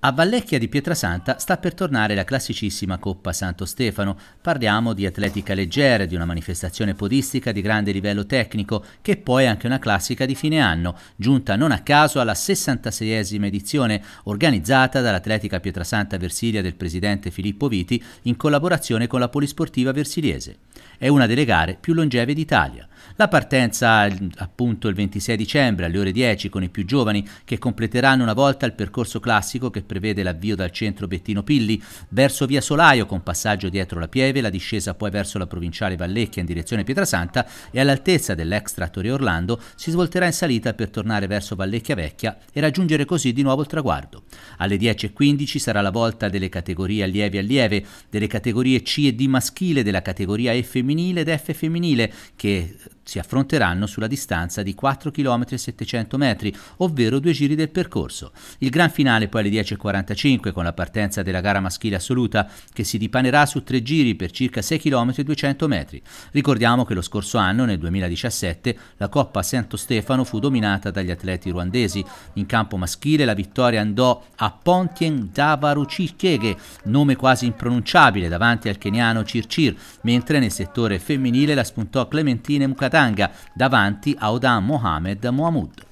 A Vallecchia di Pietrasanta sta per tornare la classicissima Coppa Santo Stefano. Parliamo di atletica leggera, di una manifestazione podistica di grande livello tecnico, che poi è anche una classica di fine anno, giunta non a caso alla 66esima edizione, organizzata dall'Atletica Pietrasanta Versilia del presidente Filippo Viti in collaborazione con la Polisportiva Versiliese. È una delle gare più longeve d'Italia. La partenza appunto il 26 dicembre alle ore 10 con i più giovani che completeranno una volta il percorso classico che prevede l'avvio dal centro Bettino Pilli verso via Solaio con passaggio dietro la Pieve, la discesa poi verso la provinciale Vallecchia in direzione Pietrasanta e all'altezza dell'ex Torre Orlando si svolterà in salita per tornare verso Vallecchia Vecchia e raggiungere così di nuovo il traguardo. Alle 10.15 sarà la volta delle categorie allievi allieve, delle categorie C e D maschile, della categoria E femminile ed F femminile, che si affronteranno sulla distanza di 4 km 700 metri, ovvero due giri del percorso. Il gran finale poi alle 10.45 con la partenza della gara maschile assoluta che si dipanerà su tre giri per circa 6 km 200 metri. Ricordiamo che lo scorso anno, nel 2017, la Coppa Santo Stefano fu dominata dagli atleti ruandesi. In campo maschile la vittoria andò a Pontien Davarucicheghe, nome quasi impronunciabile davanti al keniano Circir, mentre nel settore femminile la spuntò Clementine Mukata Katanga davanti a Odan Mohamed Mohamud.